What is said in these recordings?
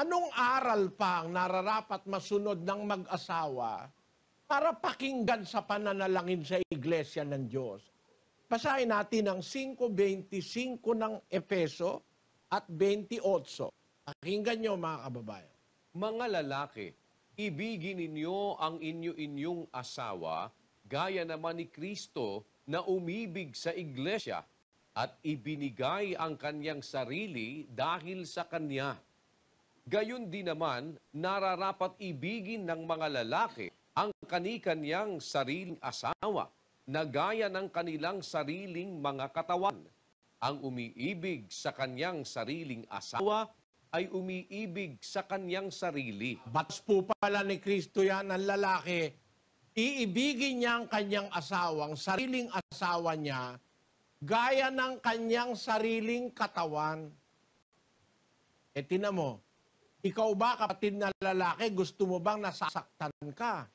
anong aral pa ang nararapat masunod ng mag-asawa para pakinggan sa pananalangin sa Iglesia ng Diyos? Basahin natin ang 5.25 ng Efeso at 28. Pakinggan nyo mga kababayan. Mga lalaki, ibigin ninyo ang inyo-inyong asawa gaya naman ni Kristo na umibig sa iglesia at ibinigay ang kanyang sarili dahil sa kanya Gayun din naman, nararapat ibigin ng mga lalaki ang kanikanyang sariling asawa na gaya ng kanilang sariling mga katawan. Ang umiibig sa kanyang sariling asawa ay umiibig sa kanyang sarili. Batas po pala ni Kristo yan ang lalaki. Iibigin niya ang kanyang asawang, sariling asawa niya, gaya ng kanyang sariling katawan. E tinan mo, ikaw ba, kapatid na lalaki, gusto mo bang nasasaktan ka?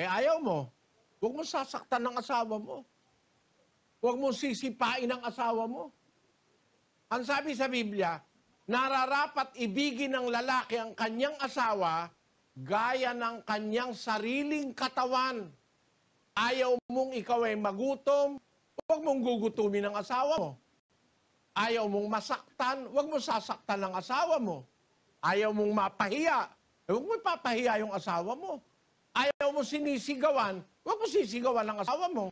Eh ayaw mo. Huwag mo sasaktan ng asawa mo. Huwag mo sisipain ang asawa mo. Ang sabi sa Biblia, nararapat ibigin ng lalaki ang kanyang asawa gaya ng kanyang sariling katawan. Ayaw mong ikaw ay magutom, huwag mong gugutumin ang asawa mo. Ayaw mong masaktan, huwag mo sasaktan ang asawa mo. Ayaw mong mapahiya. Huwag mo papahiya yung asawa mo. Ayaw mo sinisigawan. Huwag mo sisigawan ang asawa mo.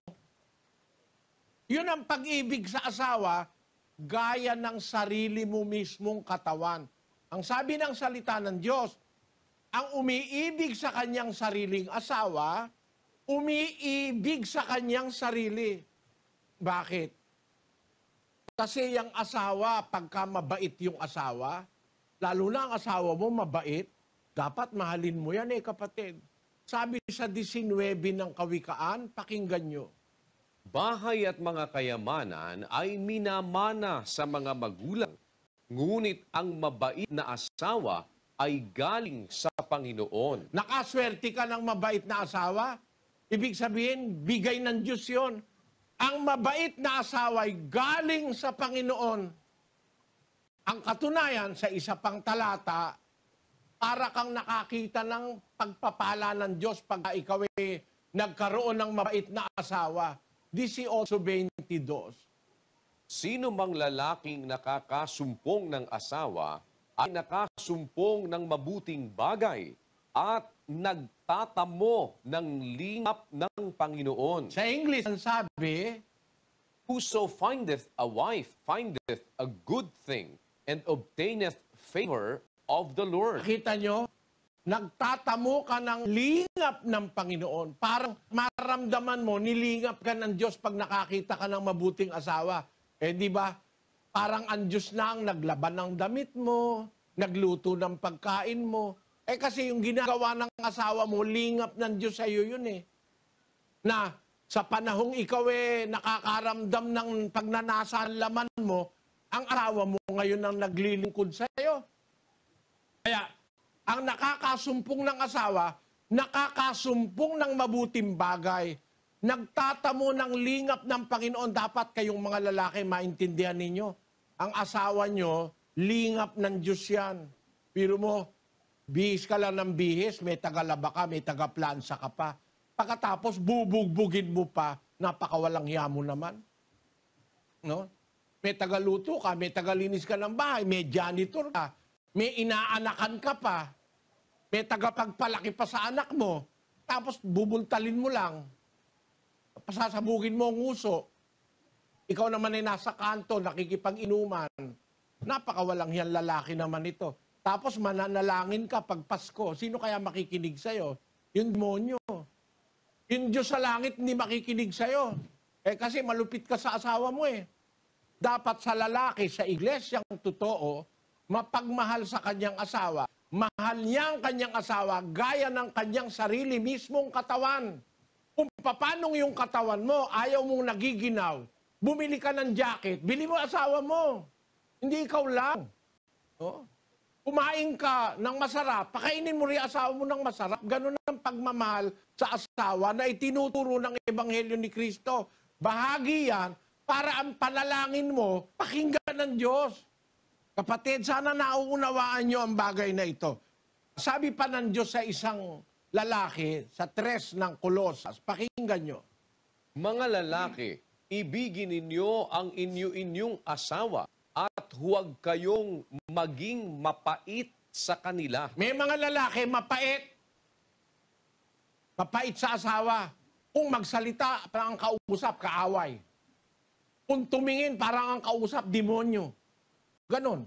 Yun ang pag-ibig sa asawa, gaya ng sarili mo mismong katawan. Ang sabi ng salita ng Diyos, ang umiibig sa kanyang sariling asawa, umiibig sa kanyang sarili. Bakit? Kasi yung asawa, pagka mabait yung asawa, Lalo na ang asawa mo, mabait. Dapat mahalin mo yan eh, kapatid. Sabi sa 19 ng Kawikaan, pakinggan nyo. Bahay at mga kayamanan ay minamana sa mga magulang. Ngunit ang mabait na asawa ay galing sa Panginoon. Nakaswerte ka ng mabait na asawa? Ibig sabihin, bigay ng Diyos yon. Ang mabait na asawa ay galing sa Panginoon. Ang katunayan sa isa pang talata, para kang nakakita ng pagpapala ng Diyos pag ikaw ay nagkaroon ng mabait na asawa. DC also 22. Sino mang lalaking nakakasumpong ng asawa ay nakasumpong ng mabuting bagay at nagtatamo ng lingap ng Panginoon. Sa English, ang sabi, Whoso findeth a wife findeth a good thing and obtaineth favor of the Lord. Kita nyo, nagtatamo ka ng lingap ng Panginoon. Parang maramdaman mo, nilingap ka ng Diyos pag nakakita ka ng mabuting asawa. Eh di ba, parang ang Diyos na ang naglaban ng damit mo, nagluto ng pagkain mo. Eh kasi yung ginagawa ng asawa mo, lingap ng Diyos sa iyo yun eh. Na sa panahong ikaw eh nakakaramdam ng pagnanasa ang laman mo, ang asawa mo ngayon ang naglilingkod sa iyo. Kaya, ang nakakasumpong ng asawa, nakakasumpong ng mabuting bagay, nagtatamo ng lingap ng Panginoon, dapat kayong mga lalaki maintindihan ninyo. Ang asawa nyo, lingap ng Diyos yan. Pero mo, bihis ka lang ng bihis, may tagalaba ka, may tagaplansa ka pa. Pagkatapos, bubugbugin mo pa, napakawalang hiya mo naman. No? may tagaluto ka, may tagalinis ka ng bahay, may janitor ka, may inaanakan ka pa, may tagapagpalaki pa sa anak mo, tapos bubultalin mo lang, pasasabugin mo ang uso, ikaw naman ay nasa kanto, nakikipag-inuman, napakawalang yan lalaki naman ito. Tapos mananalangin ka pag Pasko, sino kaya makikinig sa'yo? Yung demonyo. Yung Diyos sa langit hindi makikinig sa'yo. Eh kasi malupit ka sa asawa mo eh dapat sa lalaki, sa iglesyang totoo, mapagmahal sa kanyang asawa, mahal niya ang kanyang asawa gaya ng kanyang sarili mismong katawan. Kung paano yung katawan mo, ayaw mong nagiginaw, bumili ka ng jacket, bili mo asawa mo. Hindi ikaw lang. No? Kumain ka ng masarap, pakainin mo rin asawa mo ng masarap. Ganun ang pagmamahal sa asawa na itinuturo ng Ebanghelyo ni Kristo. Bahagi yan para ang panalangin mo, pakinggan ng Diyos. Kapatid, sana nauunawaan nyo ang bagay na ito. Sabi pa ng Diyos sa isang lalaki sa tres ng Colossus, pakinggan nyo. Mga lalaki, ibigin ninyo ang inyo-inyong asawa at huwag kayong maging mapait sa kanila. May mga lalaki mapait. Mapait sa asawa. Kung magsalita, ang kausap, kaaway. Kung tumingin, parang ang kausap, demonyo. Ganon.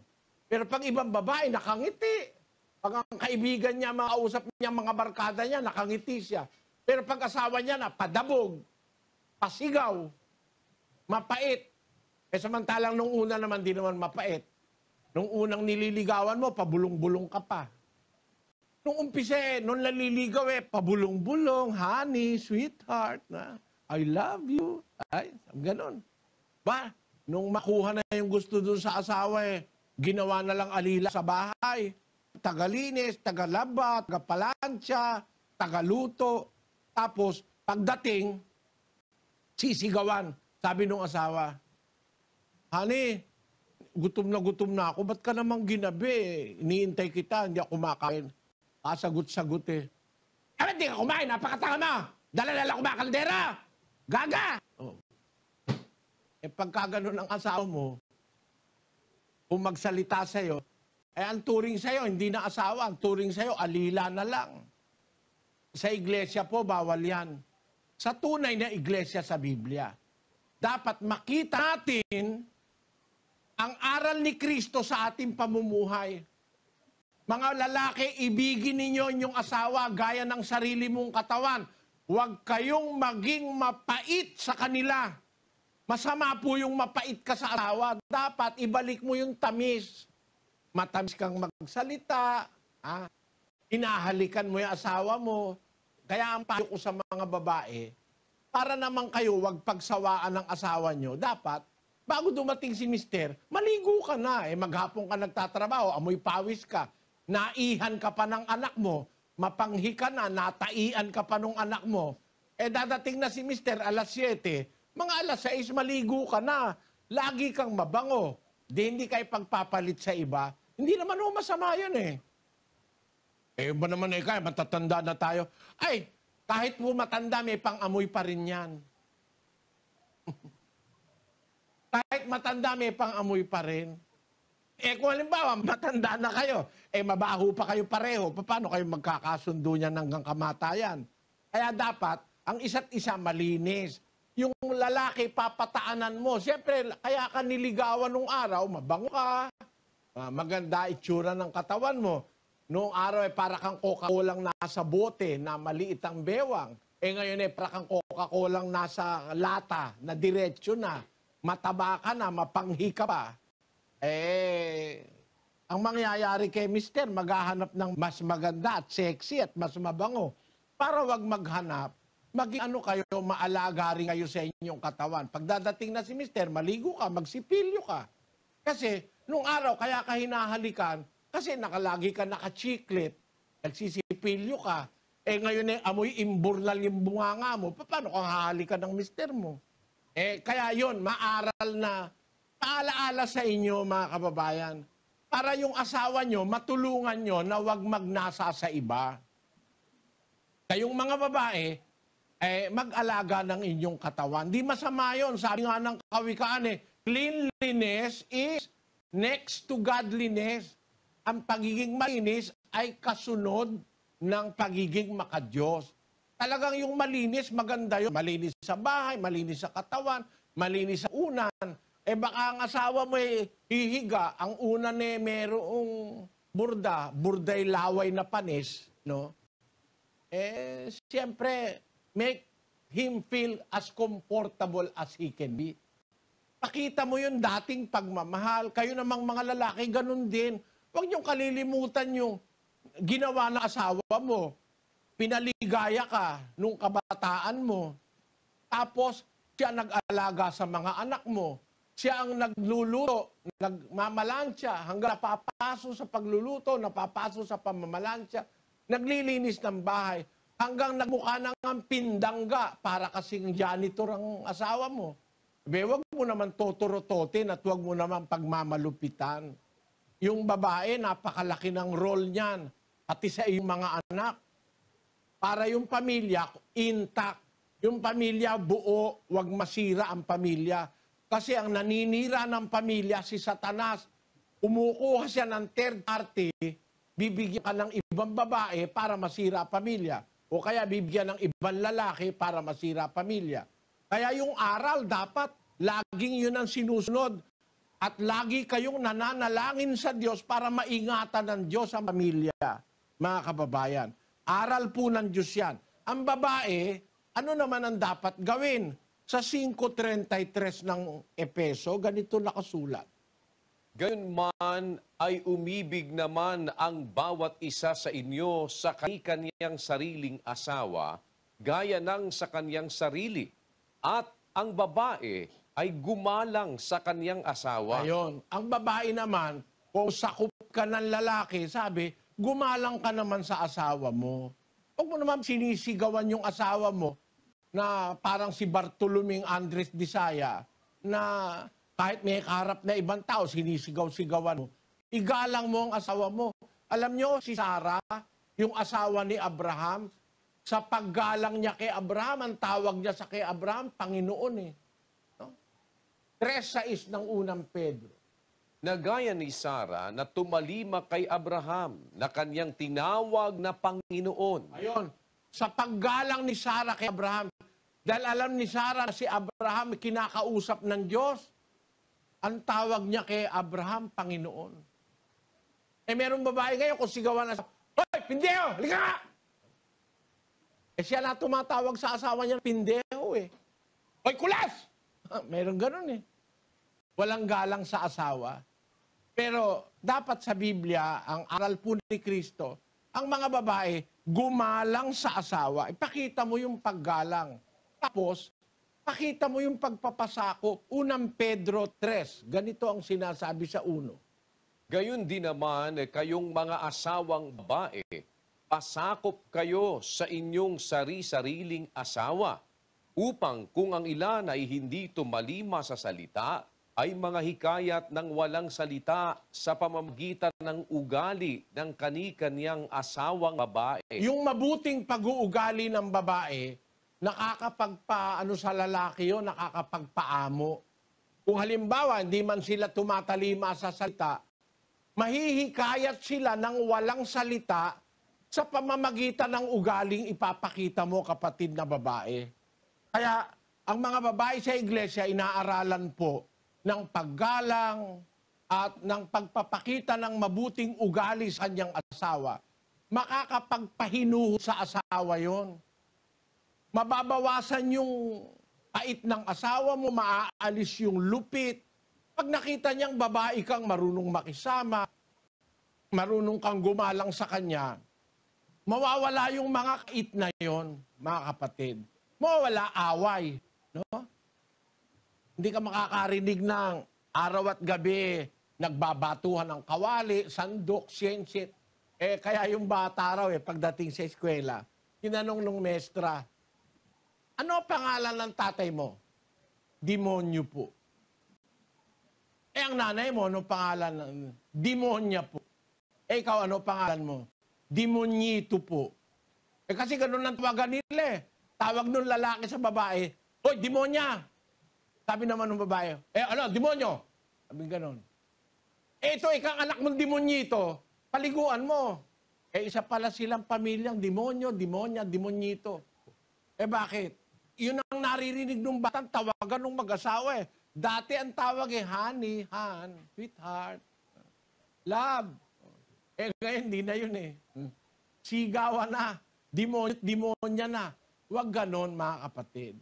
Pero pag ibang babae, nakangiti. Pag ang kaibigan niya, mga usap niya, mga barkada niya, nakangiti siya. Pero pag asawa niya na padabog, pasigaw, mapait. Eh samantalang nung una naman, di naman mapait. Nung unang nililigawan mo, pabulong-bulong ka pa. Nung umpisa eh, nung naliligaw eh, pabulong-bulong, honey, sweetheart, na, I love you. Ay, ganon. Ba, nung makuha na yung gusto dun sa asawa eh, ginawa na lang alila sa bahay. Tagalinis, tagalaba, tagapalansya, tagaluto. Tapos, pagdating, sisigawan. Sabi nung asawa, Honey, gutom na gutom na ako. Ba't ka namang ginabi? Iniintay kita, hindi ako kumakain. Kasagot-sagot eh. Ano, hindi ka kumain? Napakatanga Dala-dala ko mga Gaga! Oh, E eh, pagkaganon ng asawa mo, kung magsalita sa'yo, eh ang turing sa'yo, hindi na asawa, ang turing sa'yo, alila na lang. Sa iglesia po, bawal yan. Sa tunay na iglesia sa Biblia, dapat makita natin ang aral ni Kristo sa ating pamumuhay. Mga lalaki, ibigin ninyo inyong asawa gaya ng sarili mong katawan. Huwag kayong maging mapait sa kanila Masama po yung mapait ka sa asawa. Dapat ibalik mo yung tamis. Matamis kang magsalita. Ha? Inahalikan mo yung asawa mo. Kaya ang payo ko sa mga babae, para naman kayo wag pagsawaan ng asawa nyo, dapat, bago dumating si mister, maligo ka na. Eh, maghapon ka nagtatrabaho, amoy pawis ka, naihan ka pa ng anak mo, mapanghi ka na, nataian ka pa ng anak mo. Eh, dadating na si mister alas 7, mga alas 6, maligo ka na. Lagi kang mabango. Di hindi ka pagpapalit sa iba. Hindi naman ho masama yan eh. Eh, ba naman eh kaya, matatanda na tayo. Ay, kahit po matanda, may pang-amoy pa rin yan. kahit matanda, may pang-amoy pa rin. Eh kung halimbawa, matanda na kayo, eh mabaho pa kayo pareho, paano kayo magkakasundo niyan hanggang kamatayan? Kaya dapat, ang isa't isa malinis yung lalaki papataanan mo. Siyempre, kaya ka niligawan nung araw, mabango ka, ah, maganda itsura ng katawan mo. Noong araw, eh, para kang Coca-Cola nasa bote na maliit ang bewang. Eh ngayon, eh, para kang Coca-Cola nasa lata na diretsyo na. Mataba ka na, mapanghi ka pa. Eh, ang mangyayari kay Mister, maghahanap ng mas maganda at sexy at mas mabango para wag maghanap maging ano kayo, maalaga rin kayo sa inyong katawan. Pagdadating na si Mr. maligo ka, magsipilyo ka. Kasi nung araw, kaya ka hinahalikan, kasi nakalagi ka nakachiklit, nagsisipilyo ka, eh ngayon eh, amoy imburnal yung bunganga mo, paano kung hahalikan ng mister mo? Eh, kaya yon maaral na paalaala sa inyo, mga kababayan, para yung asawa nyo, matulungan nyo na wag magnasa sa iba. Kayong mga babae, eh, mag-alaga ng inyong katawan. Di masama yon Sabi nga ng kawikaan eh, cleanliness is next to godliness. Ang pagiging malinis ay kasunod ng pagiging makadyos. Talagang yung malinis, maganda yun. Malinis sa bahay, malinis sa katawan, malinis sa unan. Eh baka ang asawa mo eh, hihiga, ang unan eh merong burda, burday laway na panis, no? Eh, siyempre, make him feel as comfortable as he can be. Pakita mo yung dating pagmamahal. Kayo namang mga lalaki, ganun din. Huwag niyong kalilimutan yung ginawa na asawa mo. Pinaligaya ka nung kabataan mo. Tapos, siya nag-alaga sa mga anak mo. Siya ang nagluluto, nagmamalansya, hanggang napapaso sa pagluluto, napapaso sa pamamalansya, naglilinis ng bahay Hanggang nagmukha na nga pindangga para kasing janitor ang asawa mo. Be, wag mo naman totorototin at wag mo naman pagmamalupitan. Yung babae, napakalaki ng role niyan. Pati sa iyong mga anak. Para yung pamilya, intact. Yung pamilya buo, wag masira ang pamilya. Kasi ang naninira ng pamilya, si Satanas, umukuha siya ng third party, bibigyan ka ng ibang babae para masira pamilya o kaya bibigyan ng ibang lalaki para masira pamilya. Kaya yung aral dapat laging yun ang sinusunod at lagi kayong nananalangin sa Diyos para maingatan ng Diyos ang pamilya, mga kababayan. Aral po ng Diyos yan. Ang babae, ano naman ang dapat gawin? Sa 5.33 ng Epeso, ganito nakasulat Gayunman ay umibig naman ang bawat isa sa inyo sa kanyang sariling asawa gaya ng sa kanyang sarili at ang babae ay gumalang sa kanyang asawa. Ayun. Ang babae naman, kung sakup ka ng lalaki, sabi, gumalang ka naman sa asawa mo. Huwag mo naman sinisigawan yung asawa mo na parang si Bartoloming Andres Bisaya na kahit may karap na ibang tao, sinisigaw-sigawan mo. Igalang mo ang asawa mo. Alam nyo, si Sarah, yung asawa ni Abraham, sa paggalang niya kay Abraham, ang tawag niya sa kay Abraham, Panginoon eh. No? is ng unang Pedro. Nagaya ni Sarah na tumalima kay Abraham na kanyang tinawag na Panginoon. Ayon, sa paggalang ni Sarah kay Abraham, dahil alam ni Sarah na si Abraham kinakausap ng Diyos, ang tawag niya kay Abraham, Panginoon. Eh merong babae ngayon kung sigawan na siya, Hoy, pindeo! Halika ka! Eh siya na tumatawag sa asawa niya, pindeo eh. Hoy, kulas! Meron ganun eh. Walang galang sa asawa. Pero dapat sa Biblia, ang aral po ni Kristo, ang mga babae, gumalang sa asawa. Ipakita mo yung paggalang. Tapos, pakita mo yung pagpapasakop. Unang Pedro 3, ganito ang sinasabi sa uno. Gayun din naman eh, kayong mga asawang babae, pasakop kayo sa inyong sari-sariling asawa upang kung ang ilan ay hindi tumalima sa salita, ay mga hikayat ng walang salita sa pamamagitan ng ugali ng kani-kaniyang asawang babae. Yung mabuting pag-uugali ng babae, nakakapagpaano sa lalaki yun, nakakapagpaamo. Kung halimbawa, hindi man sila tumatalima sa salita, mahihikayat sila ng walang salita sa pamamagitan ng ugaling ipapakita mo, kapatid na babae. Kaya, ang mga babae sa iglesia, inaaralan po ng paggalang at ng pagpapakita ng mabuting ugali sa kanyang asawa. Makakapagpahinuho sa asawa yon mababawasan yung pait ng asawa mo, maaalis yung lupit. Pag nakita niyang babae kang marunong makisama, marunong kang gumalang sa kanya, mawawala yung mga kait na yon, mga kapatid. Mawawala away. No? Hindi ka makakarinig ng araw at gabi, nagbabatuhan ng kawali, sandok, siyensit. Eh, kaya yung bata raw eh, pagdating sa eskwela, tinanong nung mestra, ano pangalan ng tatay mo? Demonyo po. Eh, ang nanay mo, ano pangalan? ng Demonya po. Eh, ikaw, ano pangalan mo? Demonyito po. Eh, kasi ganun ang tawagan nila eh. Tawag nung lalaki sa babae, Oy, demonya! Sabi naman ng babae, eh ano, demonyo? Sabi ganun. Eh, ito, ikang anak mong demonyito, paliguan mo. Eh, isa pala silang pamilyang demonyo, demonya, demonyito. Eh, bakit? Yun ang naririnig ng batang tawagan ng mag-asawa eh. Dati ang tawag eh, honey, han, sweetheart, love. Eh ngayon, hindi na yun eh. Sigawa na, demonya, demonya na. Huwag ganon mga kapatid.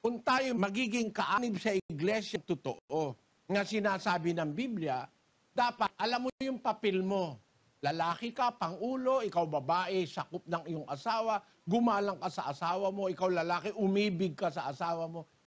Kung tayo magiging kaanib sa iglesia totoo, nga sinasabi ng Biblia, dapat alam mo yung papel mo. Lalaki ka, pangulo, ikaw babae, sakop ng iyong asawa, gumalang ka sa asawa mo, ikaw lalaki, umibig ka sa asawa mo,